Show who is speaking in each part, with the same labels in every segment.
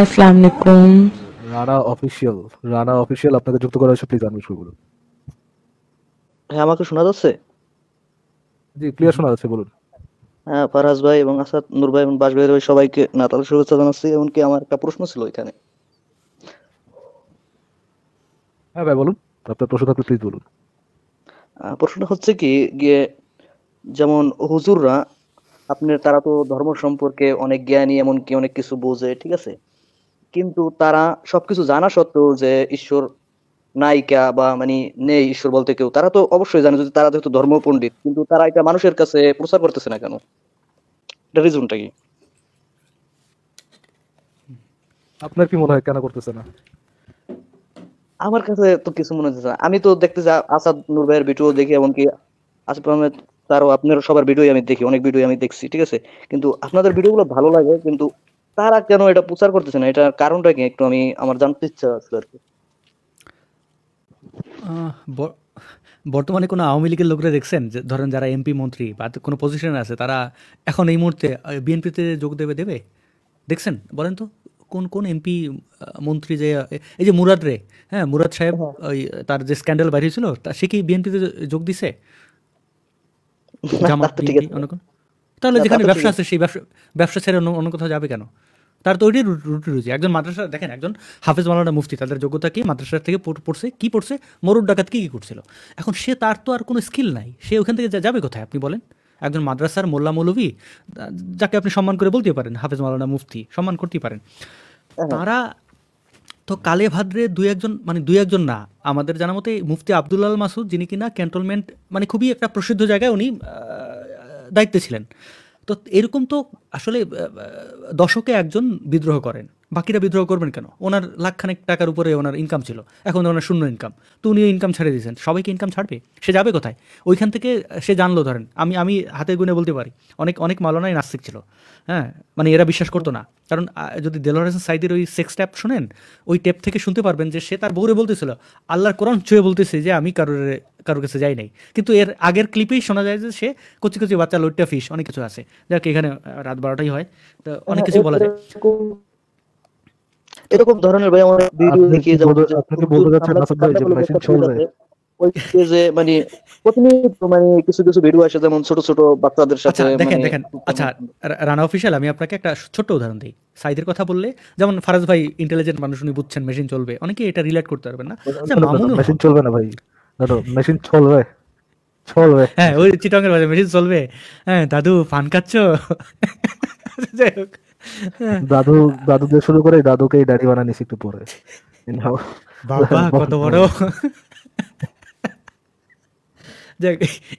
Speaker 1: আসসালামু আলাইকুম Rana official Rana official আপনাকে যুক্ত করা হয়েছে প্লিজ আনমিউট
Speaker 2: করুন হ্যাঁ আমাকে শোনা যাচ্ছে জি ক্লিয়ার শোনা যাচ্ছে বলুন হ্যাঁ ভাই এবং আসাদ নূর ভাই এবং বাস ভাই সবাইকে নাতাল শুভেচ্ছা জানাচ্ছি আমার একটা প্রশ্ন ছিল এখানে হ্যাঁ ভাই বলুন আপনার
Speaker 1: প্রশ্ন থাকলে প্লিজ বলুন
Speaker 2: প্রশ্নটা হচ্ছে কি গিয়ে যেমন হুজুররা আপনার তারা তো ধর্ম সম্পর্কে অনেক জ্ঞানী এমনকি অনেক কিছু বোঝে ঠিক আছে কিন্তু তারা সবকিছু জানা সত্ত্বেও যে ঈশ্বর নায়িকা বা মানে নেই ঈশ্বর বলতে কেউ তারা তো অবশ্যই জানে যদি তারা যেহেতু ধর্ম পণ্ডিত কিন্তু তারা এটা মানুষের কাছে প্রচার করতেছে না কেন এটা রিজনটা কি আপনার কি মনে হয় কেন করতেছে না আমার কাছে তো কিছু মনে হচ্ছে আমি তো দেখতে যা আসাদ নূর ভাইয়ের ভিডিও দেখি এমনকি আসিফ আহমেদ তারও আপনার সবার ভিডিও আমি দেখি অনেক ভিডিও আমি দেখছি ঠিক আছে কিন্তু আপনাদের ভিডিওগুলো ভালো লাগে কিন্তু তারা কেন এটা প্রচার করতেছে না এটার কারণটা কি একটু আমি আমার জানতে ইচ্ছা আছে আর কি
Speaker 3: বর্তমানে কোনো আওয়ামী লীগের লোকরা দেখছেন যে ধরেন যারা এমপি মন্ত্রী বা কোনো পজিশনে আছে তারা এখন এই মুহূর্তে বিএনপিতে যোগ দেবে দেবে দেখছেন বলেন তো কোন কোন এমপি মন্ত্রী যে এই যে মুরাদ রে হ্যাঁ মুরাদ সাহেব হ্যাঁ। ওই তার যে স্ক্যান্ডাল বাড়িয়েছিল তা সে কি বিএনপিতে যোগ দিছে জামাত অনেক
Speaker 4: তাহলে যেখানে ব্যবসা আছে
Speaker 3: সেই ব্যবসা ব্যবসা ছেড়ে অন্য অন্য কোথাও যাবে কেন তার তো ওইটাই রুটি রুজি একজন মাদ্রাসা দেখেন একজন হাফেজ মালানা মুফতি তাদের যোগ্যতা কি মাদ্রাসা থেকে পড়ছে কি পড়ছে মরুর ডাকাত কি কি করছিল এখন সে তার তো আর কোনো স্কিল নাই সে ওখান থেকে যাবে কোথায় আপনি বলেন একজন মাদ্রাসার মোল্লা মৌলভী যাকে আপনি সম্মান করে বলতে পারেন হাফেজ মালানা মুফতি সম্মান করতে পারেন হ্যাঁ, হ্যাঁ। তারা তো কালে ভাদ্রে দুই একজন মানে দুই একজন না আমাদের জানা মতে মুফতি আবদুল্লাল মাসুদ যিনি কিনা ক্যান্টনমেন্ট মানে খুবই একটা প্রসিদ্ধ জায়গায় উনি দায়িত্বে ছিলেন তো এরকম তো আসলে দশকে একজন বিদ্রোহ করেন বাকিরা বিদ্রোহ করবেন কেন ওনার লাখখানেক টাকার উপরে ওনার ইনকাম ছিল এখন ওনার শূন্য ইনকাম তো উনি ইনকাম ছেড়ে দিয়েছেন সবাইকে ইনকাম ছাড়বে সে যাবে কোথায় ওইখান থেকে সে জানলো ধরেন আমি আমি হাতে গুনে বলতে পারি অনেক অনেক মালনায় নাস্তিক ছিল হ্যাঁ মানে এরা বিশ্বাস করতো না কারণ যদি দেলোয়ার হাসান সাইদের ওই সেক্স ট্যাপ শোনেন ওই ট্যাপ থেকে শুনতে পারবেন যে সে তার বউরে বলতেছিল আল্লাহর কোরআন চুয়ে বলতেছে যে আমি কারোর কারোর কাছে যাই নাই কিন্তু এর আগের ক্লিপেই শোনা যায় যে সে কচি কচি বাচ্চা লোটটা ফিস অনেক কিছু আছে যাক এখানে রাত বারোটাই হয় তো হ্যাঁ, অনেক কিছু বলা যায়
Speaker 2: এরকম ধরনের ভাই আমার ভিডিও দেখিয়ে যাবো আপনাকে বলতে যাচ্ছে না সবাই যে
Speaker 3: একটা ছোট্ট উদাহরণ দিই সাইদের কথা বললে যেমন ফারাজ ভাই ইন্টেলিজেন্ট মানুষ উনি বুঝছেন মেশিন চলবে অনেকে এটা করতে পারবেন না আচ্ছা, ভাই মেশিন হ্যাঁ ওই মেশিন চলবে হ্যাঁ দাদু ফান খাচ্ছ যাই হোক
Speaker 1: দাদু দাদু দিয়ে শুরু করে দাদুকেই দাড়ি বানানিস একটু পরে কত বড়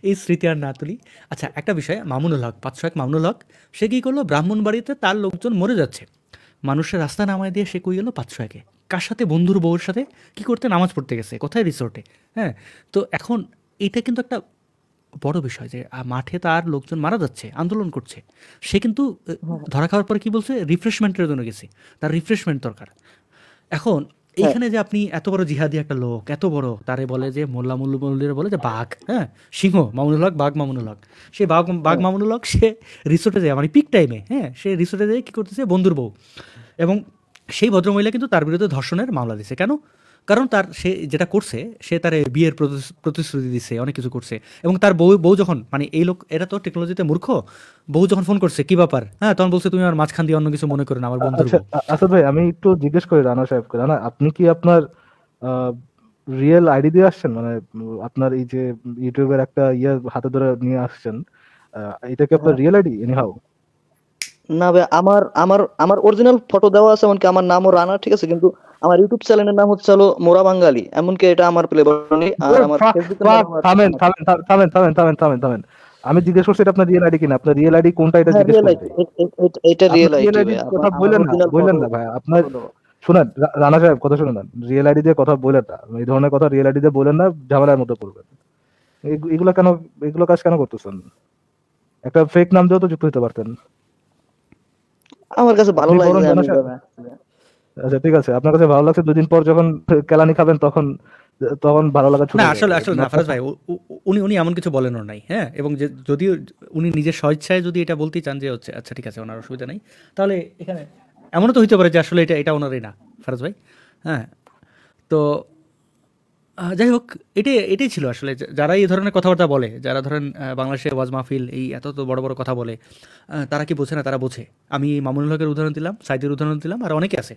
Speaker 3: এই স্মৃতি আর না তুলি আচ্ছা একটা বিষয় মামুনুল হক পাঁচশো এক মামুনুল হক সে কি করলো ব্রাহ্মণবাড়িতে তার লোকজন মরে যাচ্ছে মানুষের রাস্তা নামায় দিয়ে সে কই গেলো পাঁচশো একে কার সাথে বন্ধুর বউর সাথে কি করতে নামাজ পড়তে গেছে কোথায় রিসোর্টে হ্যাঁ তো এখন এটা কিন্তু একটা বড় বিষয় যে মাঠে তার লোকজন মারা যাচ্ছে আন্দোলন করছে সে কিন্তু ধরা খাওয়ার পরে কি বলছে রিফ্রেশমেন্টের জন্য গেছে তার রিফ্রেশমেন্ট দরকার এখন হ্যাঁ। এইখানে যে আপনি এত বড় জিহাদি একটা লোক এত বড় তারে বলে যে মোল্লা মুল্লুমল্লিরা বলে যে বাঘ হ্যাঁ সিংহ মামুনুল হক বাঘ মামুনুল হক সে বাঘ বাঘ হ্যাঁ। মামুনুল হক সে রিসোর্টে যায় মানে পিক টাইমে হ্যাঁ সে রিসোর্টে যায় কি করতেছে বন্ধুর বউ এবং সেই ভদ্রমহিলা কিন্তু তার বিরুদ্ধে ধর্ষণের মামলা দিছে কেন কারণ তার সে যেটা করছে সে তার বিয়ের প্রতিশ্রুতি দিচ্ছে অনেক কিছু করছে এবং তার বউ বউ যখন মানে এই লোক এরা তো টেকনোলজিতে মূর্খ বউ যখন ফোন করছে কি ব্যাপার হ্যাঁ তখন বলছে তুমি আমার মাঝখান দিয়ে অন্য কিছু মনে করো না আমার বন্ধু আচ্ছা
Speaker 1: ভাই আমি একটু জিজ্ঞেস করি রানা সাহেব করে না আপনি কি আপনার রিয়েল আইডি দিয়ে আসছেন মানে আপনার এই যে ইউটিউবের একটা ইয়ে হাতে ধরে নিয়ে আসছেন এটা কি আপনার রিয়েল আইডি এনিহাউ
Speaker 2: না ভাই আমার আমার আমার অরিজিনাল ফটো দেওয়া আছে এমনকি আমার নামও রানা ঠিক আছে কিন্তু আমার ইউটিউব চ্যানেলের নাম হচ্ছে হলো মোরা বাঙালি এমনকি এটা আমার প্লে বাটনে আর আমার থামেন
Speaker 1: থামেন থামেন থামেন থামেন থামেন থামেন আমি জিজ্ঞেস করছি এটা আপনার রিয়েল আইডি কিনা আপনার রিয়েল আইডি কোনটা এটা হ্যাঁ, জিজ্ঞেস করছি এটা রিয়েল আইডি কথা বলেন না বলেন না ভাই আপনার শুনেন রানা সাহেব কথা শুনেন না রিয়েল আইডি দিয়ে কথা বলেন না এই ধরনের কথা রিয়েল আইডি দিয়ে বলেন না ঝামেলার মধ্যে পড়বেন এগুলো কেন এগুলো কাজ কেন করতেছেন একটা ফেক নাম দিয়েও তো যুক্ত হতে পারতেন
Speaker 2: আমার কাছে ভালো লাগে না
Speaker 1: আচ্ছা ঠিক আছে আপনার কাছে ভালো লাগছে দুদিন পর যখন কেলানি খাবেন তখন তখন ভালো লাগা না আসলে আসলে না ফারাজ ভাই
Speaker 3: উনি উনি এমন কিছু বলেন নাই হ্যাঁ এবং যে যদি উনি নিজের স্বেচ্ছায় যদি এটা বলতে চান যে হচ্ছে আচ্ছা ঠিক আছে ওনার অসুবিধা নাই তাহলে এখানে এমনও তো হইতে পারে যে আসলে এটা এটা ওনারই না ফারাজ ভাই হ্যাঁ তো যাই হোক এটাই এটাই ছিল আসলে যারা এই ধরনের কথাবার্তা বলে যারা ধরেন বাংলাদেশে ওয়াজ মাহফিল এই এত তো বড় বড় কথা বলে তারা কি বোঝে না তারা বোঝে আমি মামুনুল হকের উদাহরণ দিলাম সাইদের উদাহরণ দিলাম আর অনেকে আছে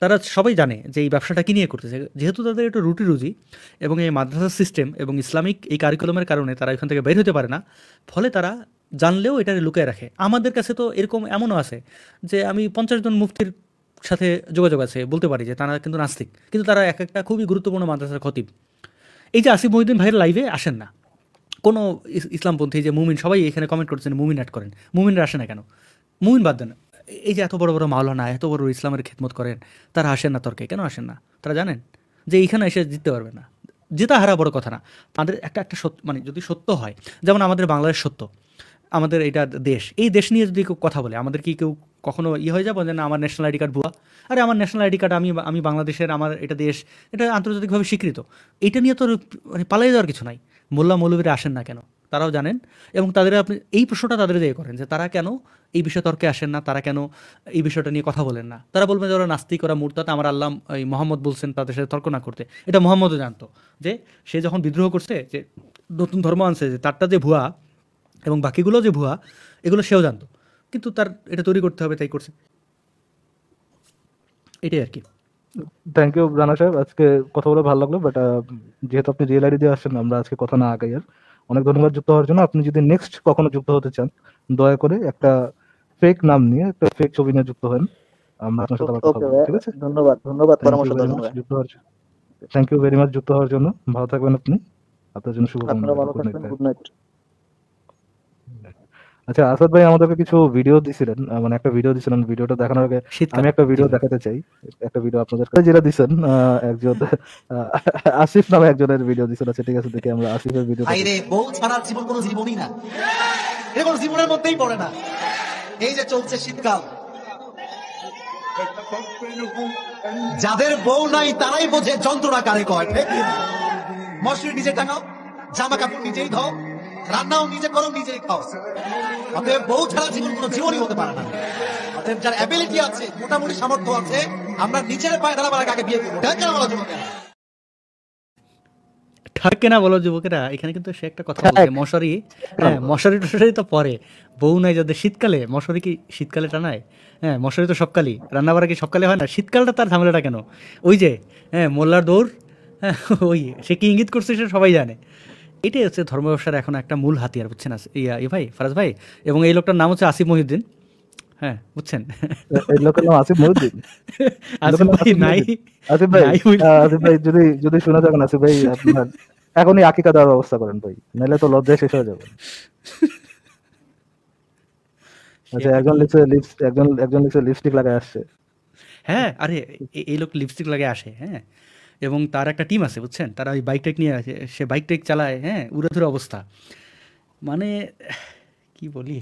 Speaker 3: তারা সবাই জানে যে এই ব্যবসাটা কী নিয়ে করতেছে যেহেতু তাদের একটু রুটি রুজি এবং এই মাদ্রাসা সিস্টেম এবং ইসলামিক এই কারিকুলামের কারণে তারা এখান থেকে বের হতে পারে না ফলে তারা জানলেও এটা লুকিয়ে রাখে আমাদের কাছে তো এরকম এমনও আছে যে আমি পঞ্চাশ জন মুফতির সাথে যোগাযোগ আছে বলতে পারি যে তারা কিন্তু নাস্তিক কিন্তু তারা এক একটা খুবই গুরুত্বপূর্ণ মাদ্রাসার খতিব এই যে আসিফ মহিউদ্দিন ভাইয়ের লাইভে আসেন না কোনো ইসলামপন্থী যে মুমিন সবাই এখানে কমেন্ট করছেন মুমিন অ্যাড করেন মুমিনরা আসে না কেন মুমিন বাদ দেন এই যে এত বড় বড় মাওলানা এত বড় ইসলামের খেদমত করেন তারা আসেন না তর্কে কেন আসেন না তারা জানেন যে এইখানে এসে জিততে পারবে না জেতা হারা বড় কথা না তাদের একটা একটা সত্য মানে যদি সত্য হয় যেমন আমাদের বাংলাদেশ সত্য আমাদের এটা দেশ এই দেশ নিয়ে যদি কেউ কথা বলে আমাদের কি কেউ কখনো ইয়ে হয়ে যাবো যে না আমার ন্যাশনাল আইডি কার্ড ভুয়া আরে আমার ন্যাশনাল আইডি কার্ড আমি আমি বাংলাদেশের আমার এটা দেশ এটা আন্তর্জাতিকভাবে স্বীকৃত এটা নিয়ে তো মানে পালাই যাওয়ার কিছু নাই মোল্লা মৌলবীরা আসেন না কেন তারাও জানেন এবং তাদের আপনি এই প্রশ্নটা তাদের দিয়ে করেন যে তারা কেন এই বিষয় তর্কে আসেন না তারা কেন এই বিষয়টা নিয়ে কথা বলেন না তারা বলবেন যে ওরা নাস্তিক ওরা মূর্তাতে আমার আল্লাহ এই মোহাম্মদ বলছেন তাদের সাথে তর্ক না করতে এটা মোহাম্মদও জানতো যে সে যখন বিদ্রোহ করছে যে নতুন ধর্ম আনছে যে তারটা যে ভুয়া এবং বাকিগুলো যে ভুয়া এগুলো সেও জানতো কিন্তু তার এটা তৈরি করতে হবে তাই করছে এটাই আর কি
Speaker 1: থ্যাংক ইউ রানা সাহেব আজকে কথা বলে ভালো লাগলো বাট uh, যেহেতু আপনি রিয়েল আইডি দিয়ে আসছেন আমরা আজকে কথা না আগাই আর অনেক ধন্যবাদ যুক্ত হওয়ার জন্য আপনি যদি নেক্সট কখনো যুক্ত হতে চান দয়া করে একটা ফেক নাম নিয়ে একটা ফেক ছবি নিয়ে যুক্ত হন আমরা আপনার সাথে কথা
Speaker 2: বলবো ঠিক আছে ধন্যবাদ ধন্যবাদ পরামর্শ ধন্যবাদ
Speaker 1: থ্যাংক ইউ ভেরি মাচ যুক্ত হওয়ার জন্য ভালো থাকবেন আপনি আপনার জন্য শুভ শুভকামনা গুড নাইট আচ্ছা আসাদ ভাই আমাদেরকে কিছু ভিডিও দিছিলেন মানে একটা ভিডিও দিছিলেন ভিডিওটা দেখানোর আগে আমি একটা ভিডিও দেখাতে চাই একটা ভিডিও আপনাদের কাছে যেটা দিছেন একজন আসিফ নামে একজনের ভিডিও দিছেন আচ্ছা ঠিক আছে দেখি আমরা আসিফের ভিডিও ভাই রে
Speaker 3: বহু ছাড়া জীবন কোনো জীবনই না এটা কোনো জীবনের মধ্যেই পড়ে না এই যে চলছে শীতকাল যাদের বউ নাই তারাই বোঝে যন্ত্রণা কারে কয় মশারি নিজে টাঙাও জামা কাপড় নিজেই ধোও রান্নাও নিজে করো নিজেই খাও অতএব বউ ছাড়া জীবন কোনো জীবনই হতে পারে না অতএব যার অ্যাবিলিটি আছে মোটামুটি সামর্থ্য আছে
Speaker 5: আমরা নিজের পায়ে দাঁড়াবার আগে বিয়ে করবো ঢেকে বলা
Speaker 3: বলো যুবকেরা এখানে কিন্তু সে একটা কথা বলছে মশারি হ্যাঁ মশারি টশারি তো পরে বউ নাই যাদের শীতকালে মশারি কি শীতকালে টানায় হ্যাঁ মশারি তো সবকালই রান্না কি সবকালে হয় না শীতকালটা তার ঝামেলাটা কেন ওই যে হ্যাঁ মোল্লার দৌড় হ্যাঁ ওই সে কি ইঙ্গিত করছে সে সবাই জানে এটাই হচ্ছে ধর্ম ব্যবসার এখন একটা মূল হাতিয়ার বুঝছেন ইয়া এ ভাই ফারাজ ভাই এবং এই লোকটার নাম হচ্ছে আসিফ মহিউদ্দিন
Speaker 4: দেওয়ার
Speaker 1: ব্যবস্থা করেন ভাই নাহলে তো লজ্জায় শেষ হয়ে যাবে আচ্ছা, লিপস্টিক একজন একজন লিপস্টিক আসছে
Speaker 3: হ্যাঁ আরে এই লোক লিপস্টিক আসে হ্যাঁ এবং তার একটা টিম আছে বুঝছেন তারা ওই বাইক টেক নিয়ে আছে সে বাইক টাইক চালায় হ্যাঁ উড়াধুরা অবস্থা মানে কি বলি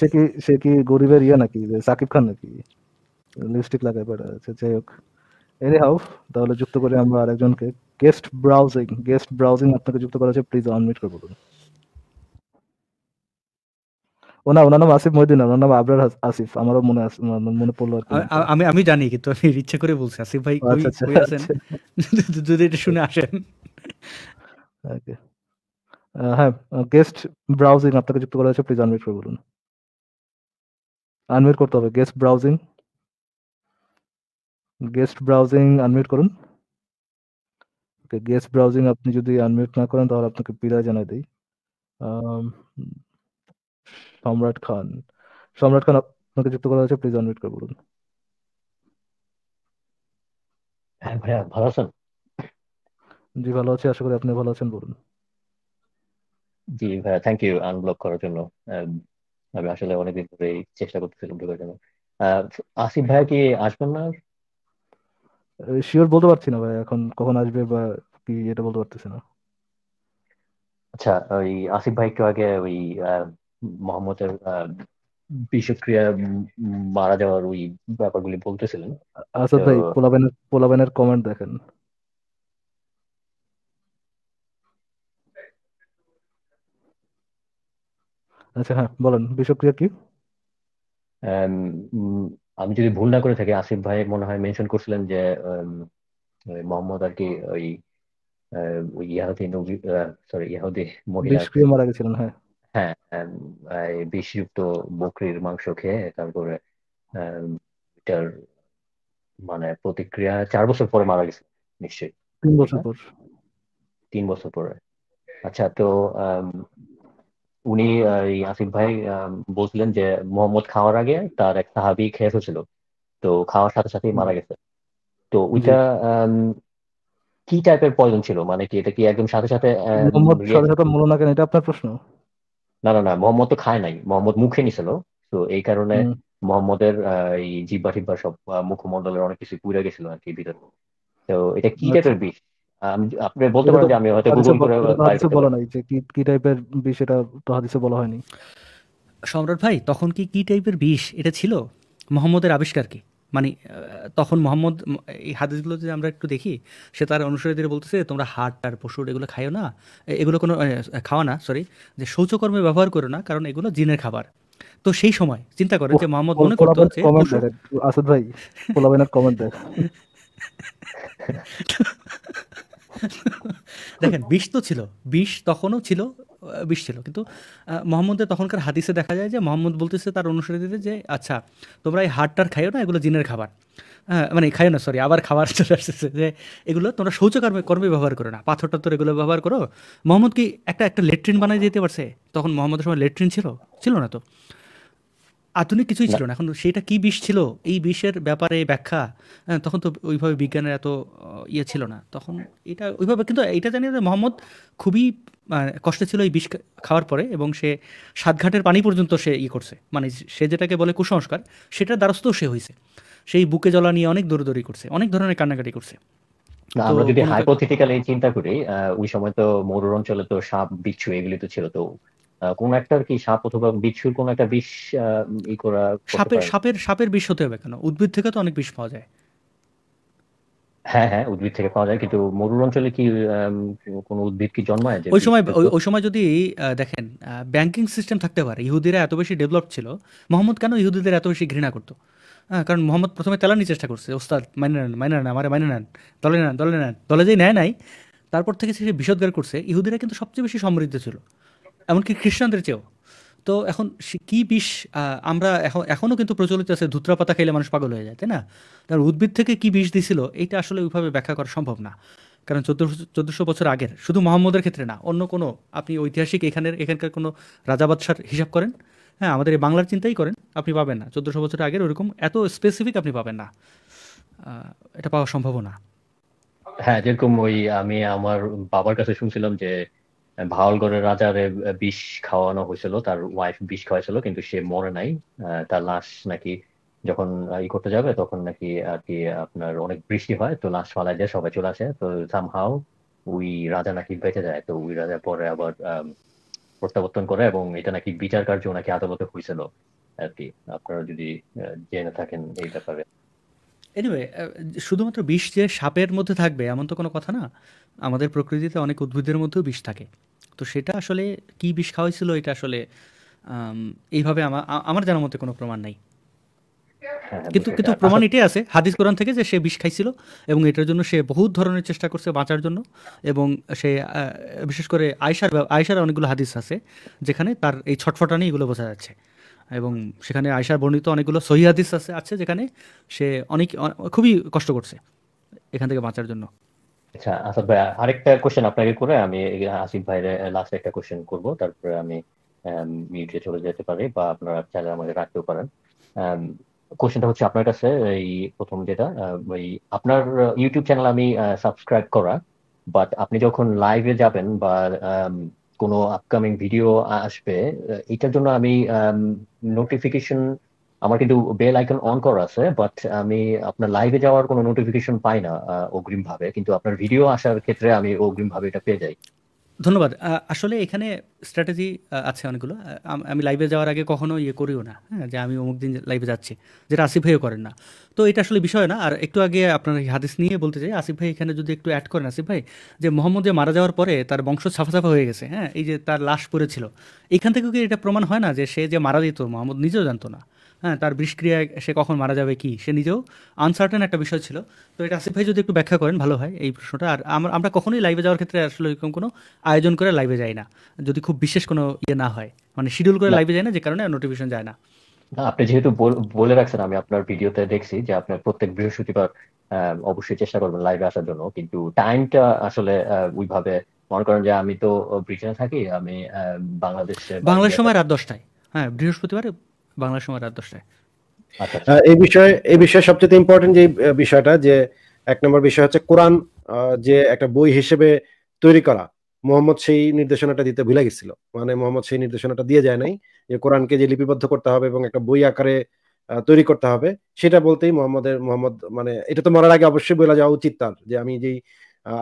Speaker 1: সে কি সে কি গরিবের ইয়া নাকি সাকিব খান নাকি লিপস্টিক লাগায় পড়া আছে যাই হোক এনি হাউ তাহলে যুক্ত করে আমরা আরেকজনকে গেস্ট ব্রাউজিং গেস্ট ব্রাউজিং আপনাকে যুক্ত করা আছে প্লিজ আনমিট করে বলুন ওনা ওনার নাম আসিফ মহিদিন ওনার নাম আবরার আসিফ আমারও মনে আছে মনে পড়লো
Speaker 3: আমি আমি জানি কিন্তু আমি ইচ্ছে করে বলছি আসিফ ভাই আচ্ছা, আচ্ছা। যদি এটা শুনে আসেন
Speaker 1: হ্যাঁ গেস্ট ব্রাউজিং আপনাকে যুক্ত করা হয়েছে প্লিজ আনমিউট করে বলুন আনমিউট করতে হবে guest browsing guest browsing unmute করুন ওকে গেস্ট ব্রাউজিং আপনি যদি আনমিউট না করেন তাহলে আপনাকে বিদায় জানাই দিই সম্রাট খান সম্রাট খান আপনাকে যুক্ত করা হয়েছে প্লিজ আনমিউট করে বলুন
Speaker 4: হ্যাঁ ভাইয়া ভালো আছেন
Speaker 1: জি ভালো আছি আশা করি আপনি
Speaker 4: ভালো আছেন বলুন জি ভাইয়া থ্যাংক ইউ আনব্লক করার জন্য আমি আসলে অনেকদিন ধরে চেষ্টা করতেছিলাম ঢোকার জন্য আসিফ ভাইয়া কি আসবেন না
Speaker 1: শিওর বলতে পারছি না ভাই এখন কখন আসবে বা কি এটা বলতে পারতেছি না
Speaker 4: আচ্ছা ওই আসিফ ভাই একটু আগে ওই মোহাম্মদের বিষক্রিয়া মারা যাওয়ার ওই ব্যাপারগুলি বলতেছিলেন আচ্ছা ভাই
Speaker 1: পোলাবেনের পোলাবেনের কমেন্ট দেখেন আচ্ছা হ্যাঁ বলেন বিষক্রিয়া কি
Speaker 4: আমি যদি ভুল না করে থাকি আসিফ ভাই মনে হয় মেনশন করছিলেন যে মোহাম্মদ আর কি ওই ওই ইয়াহুদি সরি ইয়াহুদি মহিলা
Speaker 1: বিষক্রিয়া মারা গেছিলেন হ্যাঁ
Speaker 4: হ্যাঁ আম, হ্যাঁ, বিষযুক্ত বকরির মাংস খেয়ে তারপরে আহ এটার মানে প্রতিক্রিয়া চার বছর পরে মারা গেছে নিশ্চয়ই তিন বছর পর তিন বছর পরে আচ্ছা তো উনি আসিফ ভাই বলছিলেন যে মোহাম্মদ খাওয়ার আগে তার এক সাহাবি খেয়ে এসেছিল তো খাওয়ার সাথে সাথেই মারা গেছে তো ওইটা কি টাইপের পয়জন ছিল মানে কি এটা কি একদম সাথে সাথে মোহাম্মদ সাথে
Speaker 1: সাথে মূল না কেন এটা আপনার প্রশ্ন
Speaker 4: না না না মোহাম্মদ তো খায় নাই মোহাম্মদ মুখে নিছিল তো এই কারণে মোহাম্মদের এই জিব্বা টিব্বা সব মুখমন্ডলের অনেক কিছু পুড়ে গেছিল আর কি ভিতরে তো এটা কি আচ্ছা। টাইপের বিষ আপনি বলতে পারেন যে আমি হয়তো গুগল করে বলা
Speaker 1: নাই যে কি কি টাইপের বিষ এটা তো হাদিসে বলা হয়নি
Speaker 3: সম্রাট ভাই তখন কি কি টাইপের বিষ এটা ছিল মোহাম্মদের আবিষ্কার কি মানে তখন মোহাম্মদ এই হাদিসগুলো যদি আমরা একটু দেখি সে তার অনুসারীদের বলতেছে তোমরা হাট আর পশুর এগুলো খাইও না এগুলো কোনো খাওয়া না সরি যে শৌচকর্মে ব্যবহার করো না কারণ এগুলো জিনের খাবার তো সেই সময় চিন্তা করে যে মোহাম্মদ মনে করতে হচ্ছে
Speaker 1: আসাদ ভাই পোলাবেনার কমেন্ট
Speaker 3: দেখ দেখেন বিষ তো ছিল বিষ তখনও ছিল বিষ ছিল কিন্তু মোহাম্মদের তখনকার হাদিসে দেখা যায় যে মোহাম্মদ বলতেছে তার অনুসারীদের যে আচ্ছা তোমরা এই হাড়টার খাইও না এগুলো জিনের খাবার হ্যাঁ মানে খাইও না সরি আবার খাবার চলে আসতেছে যে এগুলো তোমরা শৌচকর্মে কর্মে ব্যবহার করো না পাথর টাথর এগুলো ব্যবহার করো মোহাম্মদ কি একটা একটা লেট্রিন বানাই দিতে পারছে তখন মোহাম্মদের সময় লেট্রিন ছিল ছিল না তো আধুনিক কিছুই ছিল না এখন সেটা কি বিষ ছিল এই বিষের ব্যাপারে ব্যাখ্যা হ্যাঁ, তখন তো ওইভাবে বিজ্ঞানের এত ইয়ে ছিল না তখন এটা ওইভাবে কিন্তু এটা জানি যে মোহাম্মদ খুবই মানে কষ্টে ছিল এই বিষ খাওয়ার পরে এবং সে সাতঘাটের পানি পর্যন্ত সে ই ইয়ে করছে মানে সে যেটাকে বলে কুসংস্কার সেটার দ্বারস্থ সে হয়েছে সেই বুকে জ্বলা নিয়ে অনেক দৌড়দৌড়ি করছে অনেক ধরনের কান্নাকাটি করছে
Speaker 4: আমরা যদি এই চিন্তা করি ওই সময় তো মরুর অঞ্চলে তো সাপ বিচ্ছু এগুলি তো ছিল তো কোন একটা কি সাপ অথবা বিচ্ছুর কোন একটা বিষ ই করা সাপের
Speaker 3: সাপের সাপের বিষ হতে হবে কেন উদ্ভিদ থেকে তো অনেক বিষ পাওয়া যায়
Speaker 4: হ্যাঁ হ্যাঁ উদ্ভিদ থেকে পাওয়া যায় কিন্তু মরুর অঞ্চলে কি কোনো উদ্ভিদ কি জন্মায় ওই সময়
Speaker 3: ওই সময় যদি দেখেন ব্যাংকিং সিস্টেম থাকতে পারে ইহুদিরা এত বেশি ডেভেলপ ছিল মোহাম্মদ কেন ইহুদিদের এত বেশি ঘৃণা করতো হ্যাঁ কারণ মোহাম্মদ প্রথমে তেলানি চেষ্টা করছে ওস্তাদ মাইনে নেন মাইনে নেন আমার মাইনে নেন দলে নেন দলে নেন দলে যেই নেয় নাই তারপর থেকে সে বিষদগার করছে ইহুদিরা কিন্তু সবচেয়ে বেশি সমৃদ্ধ ছিল এমনকি খ্রিস্টানদের চেয়েও তো এখন কি বিষ আমরা এখন এখনও কিন্তু প্রচলিত আছে ধুতরা পাতা খেলে মানুষ পাগল হয়ে যায় তাই না তার উদ্ভিদ থেকে কি বিষ দিছিল এইটা আসলে ওইভাবে ব্যাখ্যা করা সম্ভব না কারণ চোদ্দোশো চোদ্দোশো বছর আগের শুধু মোহাম্মদের ক্ষেত্রে না অন্য কোনো আপনি ঐতিহাসিক এখানের এখানকার কোনো রাজাবাদশার হিসাব করেন হ্যাঁ আমাদের এই বাংলার চিন্তাই করেন আপনি পাবেন না চোদ্দোশো বছর আগের ওরকম এত স্পেসিফিক আপনি পাবেন না এটা পাওয়া সম্ভব না
Speaker 4: হ্যাঁ যেরকম ওই আমি আমার বাবার কাছে শুনছিলাম যে ভাওলগড়ের রাজারে বিষ খাওয়ানো হয়েছিল তার ওয়াইফ বিষ খাওয়াইছিল কিন্তু সে মরে নাই তার লাশ নাকি যখন ই করতে যাবে তখন নাকি আর কি আপনার অনেক বৃষ্টি হয় তো লাশ ফালাই দিয়ে সবাই চলে আসে তো সামহাও ওই রাজা নাকি বেঁচে যায় তো ওই রাজা পরে আবার প্রত্যাবর্তন করে এবং এটা নাকি বিচার কার্য নাকি আদালতে হয়েছিল আর কি আপনারা যদি জেনে থাকেন এই ব্যাপারে
Speaker 3: এনিওয়ে শুধুমাত্র বিষ যে সাপের মধ্যে থাকবে এমন তো কোনো কথা না আমাদের প্রকৃতিতে অনেক উদ্ভিদের মধ্যেও বিষ থাকে তো সেটা আসলে কি বিষ খাওয়া হয়েছিল এটা আসলে এইভাবে আমার আমার জানার মতে কোনো প্রমাণ নাই হ্যাঁ, কিন্তু কিন্তু প্রমাণ এটাই আছে হাদিস কোরআন থেকে যে সে বিষ খাইছিল এবং এটার জন্য সে বহুত ধরনের চেষ্টা করছে বাঁচার জন্য এবং সে বিশেষ করে আয়সার আয়সার অনেকগুলো হাদিস আছে যেখানে তার এই ছটফটানি এগুলো বোঝা যাচ্ছে এবং সেখানে আয়সার বর্ণিত অনেকগুলো সহিহাদিস আছে আছে যেখানে সে অনেক খুবই কষ্ট করছে এখান থেকে বাঁচার জন্য
Speaker 4: আচ্ছা আসাদ ভাই আরেকটা কোশ্চেন আপনাকে করে আমি আসিফ ভাইয়ের লাস্ট একটা কোশ্চেন করব তারপরে আমি মিউটে চলে যেতে পারি বা আপনারা চাইলে আমাদের রাখতেও পারেন কোয়েশ্চেনটা হচ্ছে আপনার কাছে এই প্রথম যেটা ওই আপনার ইউটিউব চ্যানেল আমি সাবস্ক্রাইব করা বাট আপনি যখন লাইভে যাবেন বা কোনো আপকামিং ভিডিও আসবে এটার জন্য আমি নোটিফিকেশন আমার কিন্তু বেল আইকন অন করা আছে বাট আমি আপনার লাইভে যাওয়ার কোনো নোটিফিকেশন পাই না অগ্রিম ভাবে কিন্তু আপনার ভিডিও আসার ক্ষেত্রে আমি অগ্রিম ভাবে এটা পেয়ে যাই
Speaker 3: ধন্যবাদ আসলে এখানে স্ট্র্যাটেজি আছে অনেকগুলো আমি লাইভে যাওয়ার আগে কখনো ইয়ে করিও না হ্যাঁ যে আমি অমুক দিন লাইভে যাচ্ছি যেটা আসিফ ভাইও করেন না তো এটা আসলে বিষয় না আর একটু আগে আপনার হাদিস নিয়ে বলতে চাই আসিফ ভাই এখানে যদি একটু অ্যাড করেন আসিফ ভাই যে মোহাম্মদ মারা যাওয়ার পরে তার বংশ ছাফা ছাফা হয়ে গেছে হ্যাঁ এই যে তার লাশ পড়েছিল এখান থেকেও কি এটা প্রমাণ হয় না যে সে যে মারা যেত মোহাম্মদ নিজেও জানতো না হ্যাঁ তার বিষক্রিয়ায় সে কখন মারা যাবে কি সে নিজেও আনসার্টেন একটা বিষয় ছিল তো এটা আসিফ ভাই যদি একটু ব্যাখ্যা করেন ভালো হয় এই প্রশ্নটা আর আমরা আমরা কখনোই লাইভে যাওয়ার ক্ষেত্রে আসলে এরকম কোনো আয়োজন করে লাইভে যাই না যদি খুব বিশেষ কোনো ইয়ে না হয় মানে শিডিউল করে লাইভে যায় না যে কারণে
Speaker 4: নোটিফিকেশন যায় না আপনি যেহেতু বলে রাখছেন আমি আপনার ভিডিওতে দেখছি যে আপনার প্রত্যেক বৃহস্পতিবার অবশ্যই চেষ্টা করবেন লাইভে আসার জন্য কিন্তু টাইমটা আসলে ওইভাবে মনে করেন যে আমি তো ব্রিটেনে থাকি আমি বাংলাদেশে বাংলাদেশ
Speaker 3: সময় রাত দশটায় হ্যাঁ বৃহস্পতিবার বাংলা সময় রাত দশটায় আচ্ছা, আচ্ছা।
Speaker 5: এই বিষয়ে এই বিষয়ে সবচেয়ে ইম্পর্টেন্ট যে বিষয়টা যে এক নম্বর বিষয় হচ্ছে কোরআন যে একটা বই হিসেবে তৈরি করা মোহাম্মদ সেই নির্দেশনাটা দিতে ভুলে গেছিল মানে মোহাম্মদ সেই নির্দেশনাটা দিয়ে যায় নাই যে কোরআনকে যে লিপিবদ্ধ করতে হবে এবং একটা বই আকারে তৈরি করতে হবে সেটা বলতেই মোহাম্মদের মোহাম্মদ মানে এটা তো মরার আগে অবশ্যই বলে যাওয়া উচিত তার যে আমি যেই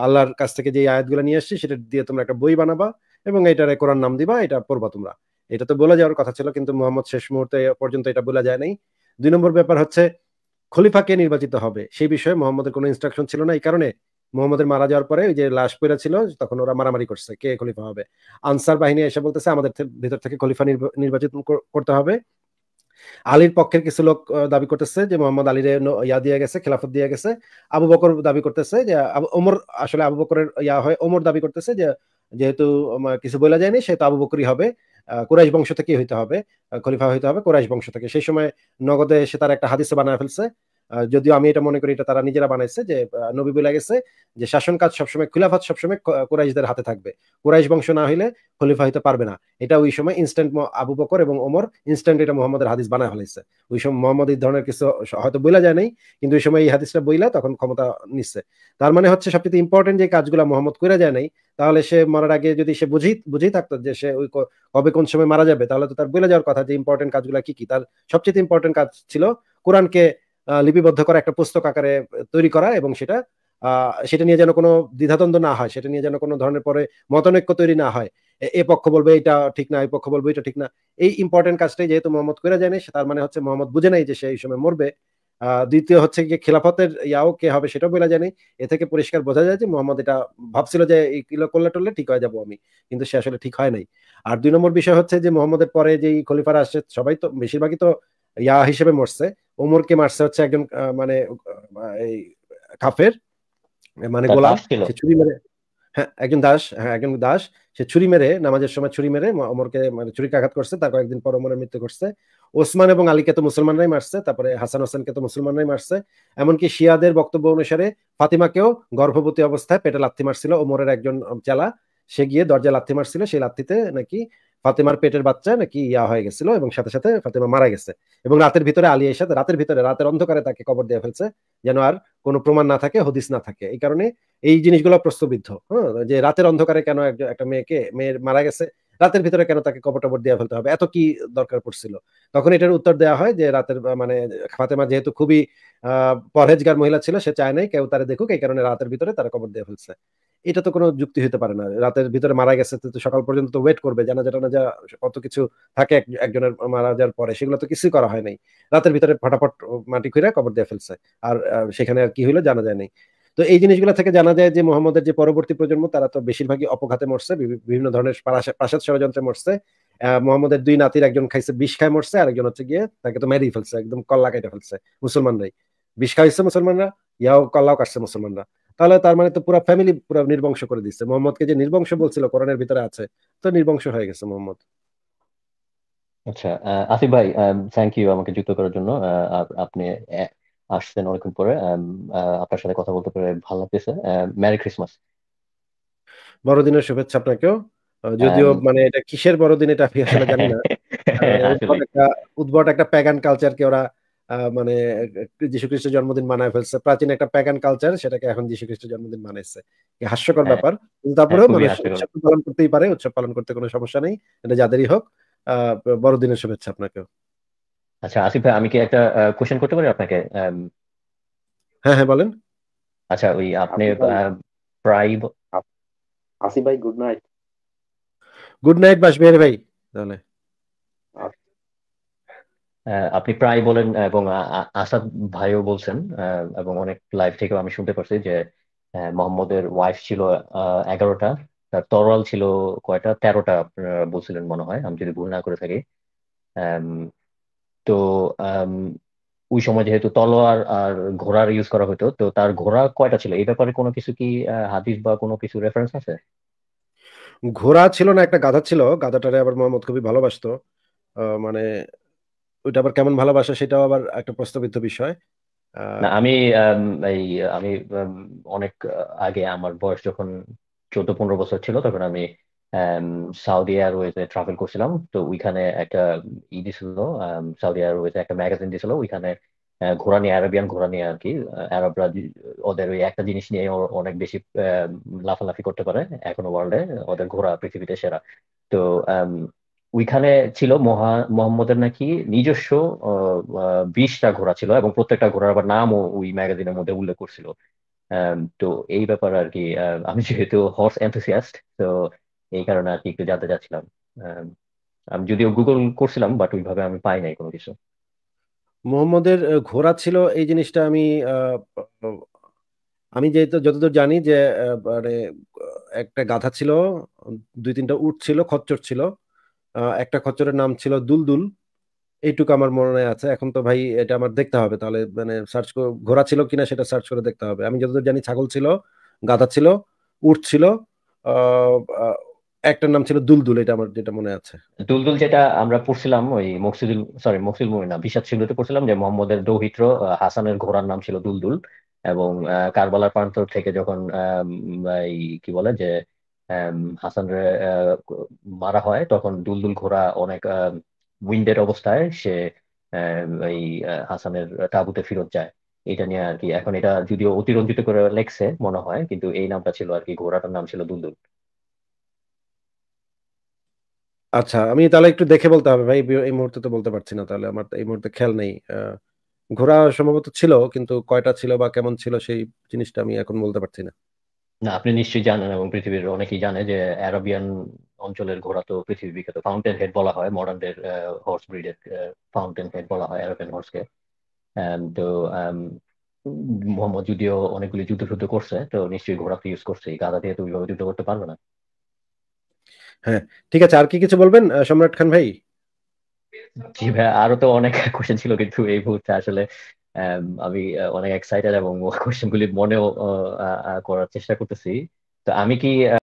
Speaker 5: আল্লাহর কাছ থেকে যে আয়াতগুলো নিয়ে আসছি সেটা দিয়ে তোমরা একটা বই বানাবা এবং এটার কোরআন নাম দিবা এটা পড়বা তোমরা এটা তো বলা যাওয়ার কথা ছিল কিন্তু মোহাম্মদ শেষ মুহূর্তে পর্যন্ত এটা বলা যায় নাই দুই নম্বর ব্যাপার হচ্ছে খলিফা কে নির্বাচিত হবে সেই বিষয়ে মোহাম্মদের কোনো ইনস্ট্রাকশন ছিল না এই কারণে মোহাম্মদের মারা যাওয়ার পরে ওই যে লাশ পইরা ছিল তখন ওরা মারামারি করছে কে খলিফা হবে আনসার বাহিনী এসে বলতেছে আমাদের ভিতর থেকে খলিফা নির্বাচিত করতে হবে আলীর পক্ষের কিছু লোক দাবি করতেছে যে মোহাম্মদ আলীর ইয়া দিয়ে গেছে খেলাফত দিয়ে গেছে আবু বকর দাবি করতেছে যে ওমর আসলে আবু বকরের ইয়া হয় ওমর দাবি করতেছে যে যেহেতু কিছু বলা যায়নি সে তো আবু বকরই হবে কোরাইশ বংশ থেকেই হইতে হবে খলিফা হইতে হবে কোরাইশ বংশ থেকে সেই সময় নগদে সে তার একটা হাদিসে বানায় ফেলছে যদিও আমি এটা মনে করি এটা তারা নিজেরা বানাইছে যে নবী বলে গেছে যে শাসন কাজ সবসময় খিলাফাত সবসময় কোরাইশদের হাতে থাকবে কোরাইশ বংশ না হইলে খলিফা হইতে পারবে না এটা ওই সময় ইনস্ট্যান্ট আবু বকর এবং ওমর ইনস্ট্যান্ট এটা মোহাম্মদের হাদিস বানা হলেছে ওই সময় মোহাম্মদ এই ধরনের কিছু হয়তো বইলা যায় নাই কিন্তু ওই সময় এই হাদিসটা বইলা তখন ক্ষমতা নিচ্ছে তার মানে হচ্ছে সবচেয়ে ইম্পর্টেন্ট যে কাজগুলো মোহাম্মদ করে যায় নাই তাহলে সে মরার আগে যদি সে বুঝি বুঝেই থাকতো যে সে ওই কবে কোন সময় মারা যাবে তাহলে তো তার বলে যাওয়ার কথা যে ইম্পর্টেন্ট কাজগুলো কি কি তার সবচেয়ে ইম্পর্টেন্ট কাজ ছিল কোরআনকে লিপিবদ্ধ করা একটা পুস্তক আকারে তৈরি করা এবং সেটা সেটা নিয়ে যেন কোনো দ্বিধাদ্বন্দ্ব না হয় সেটা নিয়ে যেন কোনো ধরনের পরে মতানৈক্য তৈরি না হয় এ পক্ষ বলবে এটা ঠিক না এই পক্ষ বলবে এটা ঠিক না এই ইম্পর্টেন্ট কাজটাই যেহেতু মোহাম্মদ করে জানে তার মানে হচ্ছে মোহাম্মদ বুঝে নাই যে সে এই সময় মরবে দ্বিতীয় হচ্ছে গিয়ে খেলাফতের ইয়াও কে হবে সেটাও বলা জানি এ থেকে পরিষ্কার বোঝা যায় যে মোহাম্মদ এটা ভাবছিল যে এগুলো করলে টললে ঠিক হয়ে যাবো আমি কিন্তু সে আসলে ঠিক হয় নাই আর দুই নম্বর বিষয় হচ্ছে যে মোহাম্মদের পরে যে খলিফারা আসছে সবাই তো বেশিরভাগই তো ইয়া হিসেবে মরছে ওমরকে মারছে হচ্ছে একজন মানে এই কাফের মানে গোলাপ সে ছুরি মেরে হ্যাঁ একজন দাস হ্যাঁ একজন দাস সে ছুরি মেরে নামাজের সময় ছুরি মেরে অমরকে মানে ছুরি আঘাত করছে তারপর একদিন পর অমরের মৃত্যু করছে ওসমান এবং আলীকে তো মুসলমানরাই মারছে তারপরে হাসান হোসেনকে তো মুসলমানরাই মারছে এমনকি শিয়াদের বক্তব্য অনুসারে ফাতিমাকেও গর্ভবতী অবস্থায় পেটে লাথি মারছিল ওমরের একজন চালা সে গিয়ে দরজা লাথি মারছিল সেই লাথিতে নাকি ফাতেমার পেটের বাচ্চা নাকি ইয়া হয়ে গেছিল এবং সাথে সাথে ফাতেমা মারা গেছে এবং রাতের ভিতরে আলী এর সাথে রাতের ভিতরে রাতের অন্ধকারে তাকে কবর দিয়ে ফেলছে যেন আর কোনো প্রমাণ না থাকে হদিস না থাকে এই কারণে এই জিনিসগুলো প্রস্তবিদ্ধ হ্যাঁ যে রাতের অন্ধকারে কেন একটা মেয়েকে মেয়ের মারা গেছে রাতের ভিতরে কেন তাকে কবর টবর দিয়ে ফেলতে হবে এত কি দরকার পড়ছিল তখন এটার উত্তর দেওয়া হয় যে রাতের মানে ফাতেমা যেহেতু খুবই আহ পরহেজগার মহিলা ছিল সে চায় নাই কেউ তারা দেখুক এই কারণে রাতের ভিতরে তারা কবর দিয়ে ফেলছে এটা তো কোনো যুক্তি হতে পারে না রাতের ভিতরে মারা গেছে তো সকাল পর্যন্ত তো ওয়েট করবে জানা যেটা না যা কত কিছু থাকে একজনের মারা যাওয়ার পরে সেগুলো তো কিছুই করা হয় নাই রাতের ভিতরে ফটাফট মাটি খুঁড়ে কবর দিয়ে ফেলছে আর সেখানে আর কি হইলো জানা যায় নাই তো এই জিনিসগুলো থেকে জানা যায় যে মোহাম্মদের যে পরবর্তী প্রজন্ম তারা তো বেশিরভাগই অপঘাতে মরছে বিভিন্ন ধরনের প্রাসাদ ষড়যন্ত্রে মরছে মোহাম্মদের দুই নাতির একজন খাইছে বিষ খায় মরছে আর একজন হচ্ছে গিয়ে তাকে তো মেরিয়ে ফেলছে একদম কল্লা কেটে ফেলছে মুসলমানরাই বিষ খাইছে মুসলমানরা ইয়াও কল্লাও কাটছে মুসলমানরা তাহলে তার মানে তো পুরো ফ্যামিলি পুরো নির্বংশ করে দিচ্ছে মোহাম্মদকে যে নির্বংশ বলছিল কোরআনের ভিতরে আছে তো নির্বংশ হয়ে গেছে মোহাম্মদ
Speaker 4: আচ্ছা আসিফ ভাই থ্যাংক ইউ আমাকে যুক্ত করার জন্য আপনি আসছেন অনেকক্ষণ পরে আপনার সাথে কথা বলতে পেরে ভালো লাগতেছে ম্যারি ক্রিসমাস
Speaker 5: বড়দিনের শুভেচ্ছা আপনাকেও যদিও মানে এটা কিসের বড়দিন এটা আমি আসলে জানি না উদ্ভট একটা প্যাগান কালচারকে ওরা মানে যীশু খ্রিস্টের জন্মদিন মানায় ফেলছে প্রাচীন একটা প্যাগান কালচার সেটাকে এখন যীশু খ্রিস্টের জন্মদিন মানাইছে হাস্যকর হ্যাঁ। ব্যাপার কিন্তু হ্যাঁ, তারপরেও মানুষ উৎসব পালন করতেই পারে উৎসব পালন করতে কোনো সমস্যা নেই এটা যাদেরই হোক বড়দিনের শুভেচ্ছা আপনাকেও
Speaker 4: আচ্ছা আসিফ ভাই আমি কি একটা কোশ্চেন করতে পারি আপনাকে হ্যাঁ হ্যাঁ বলেন আচ্ছা ওই আপনি প্রায় আসিফ ভাই good night good night Basbihari ভাই তাহলে আপনি প্রায় বলেন এবং আসাদ ভাইও বলছেন এবং অনেক লাইভ থেকেও আমি শুনতে পারছি যে মোহাম্মদের ওয়াইফ ছিল এগারোটা তার তরোয়াল ছিল কয়টা তেরোটা আপনারা বলছিলেন মনে হয় আমি যদি ভুল না করে থাকি তো ওই সময় যেহেতু তলোয়ার আর ঘোড়ার ইউজ করা হতো তো তার ঘোড়া কয়টা ছিল এই ব্যাপারে কোনো কিছু কি হাদিস বা কোনো কিছু রেফারেন্স আছে
Speaker 5: ঘোড়া ছিল না একটা গাধা ছিল গাধাটারে আবার মোহাম্মদ খুবই ভালোবাসতো মানে ওটা আবার কেমন ভালোবাসা সেটাও আবার একটা প্রস্তাবিত বিষয় না আমি
Speaker 4: এই আমি অনেক আগে আমার বয়স যখন চোদ্দ পনেরো বছর ছিল তখন আমি সাউদি এয়ারওয়েজে ট্রাভেল করছিলাম তো ওইখানে একটা ই দিছিল সাউদি এয়ারওয়েজে একটা ম্যাগাজিন দিছিল ওইখানে ঘোরা নিয়ে আরবিয়ান ঘোরা নিয়ে আর কি আরবরা ওদের ওই একটা জিনিস নিয়ে অনেক বেশি লাফালাফি করতে পারে এখনো ওয়ার্ল্ডে ওদের ঘোরা পৃথিবীতে সেরা তো ওইখানে ছিল মহা মোহাম্মদের নাকি নিজস্ব বিশটা ঘোড়া ছিল এবং প্রত্যেকটা ঘোড়ার আবার নামও ওই ম্যাগাজিনের মধ্যে উল্লেখ করছিল তো এই ব্যাপার আর কি আমি যেহেতু হর্স এনথুসিয়াস্ট তো এই কারণে আর কি একটু জানতে চাচ্ছিলাম আমি যদিও গুগল করছিলাম বাট ওইভাবে আমি পাই নাই কোনো কিছু
Speaker 5: মোহাম্মদের ঘোড়া ছিল এই জিনিসটা আমি আমি যেহেতু যতদূর জানি যে মানে একটা গাধা ছিল দুই তিনটা উট ছিল খচ্চর ছিল একটা খচ্চরের নাম ছিল দুলদুল এইটুকু আমার মনে আছে এখন তো ভাই এটা আমার দেখতে হবে তাহলে মানে সার্চ ঘোড়া ছিল কিনা সেটা সার্চ করে দেখতে হবে আমি যতদূর জানি ছাগল ছিল গাধা ছিল উট ছিল
Speaker 4: একটার নাম ছিল দুলদুল এটা আমার যেটা মনে আছে দুলদুল যেটা আমরা পড়ছিলাম ওই মকসুদুল সরি মকসুদুল মুমিন না বিশাদ সিন্ধুতে পড়ছিলাম যে মোহাম্মদের দৌহিত্র হাসানের ঘোড়ার নাম ছিল দুলদুল এবং কারবালার প্রান্তর থেকে যখন কি বলে যে হাসানরে মারা হয় তখন দুলদুল ঘোড়া অনেক উইন্ডের অবস্থায় সে এই হাসানের তাবুতে ফিরত যায় এটা নিয়ে আর কি এখন এটা যদিও অতিরঞ্জিত করে লেখছে মনে হয় কিন্তু এই নামটা ছিল আর কি ঘোড়াটার নাম ছিল দুলদুল আচ্ছা আমি তাহলে একটু দেখে বলতে হবে ভাই এই মুহূর্তে তো বলতে
Speaker 5: পারছি না তাহলে আমার এই মুহূর্তে খেয়াল নেই ঘোড়া সম্ভবত ছিল কিন্তু কয়টা ছিল বা কেমন ছিল সেই জিনিসটা আমি এখন বলতে পারছি না
Speaker 4: না আপনি নিশ্চয়ই জানেন এবং পৃথিবীর অনেকেই জানে যে অ্যারাবিয়ান অঞ্চলের ঘোড়া তো পৃথিবী বিখ্যাত ফাউন্টেন হেড বলা হয় মডার্ন ডে হর্স ব্রিডের ফাউন্টেন হেড বলা হয় অ্যারাবিয়ান হর্সকে um, তো um, মোহাম্মদ যদিও অনেকগুলি যুদ্ধ শুদ্ধ করছে তো নিশ্চয়ই ঘোড়া তো ইউজ করছে গাদা দিয়ে তো ওইভাবে যুদ্ধ করতে পারবে না হ্যাঁ ঠিক আছে আর কি কিছু বলবেন সম্রাট খান ভাই জি ভাই আরো তো অনেক কোশ্চেন ছিল কিন্তু এই মুহূর্তে আসলে Um, আমি অনেক এক্সাইটেড এবং গুলি মনেও করার চেষ্টা করতেছি তো আমি কি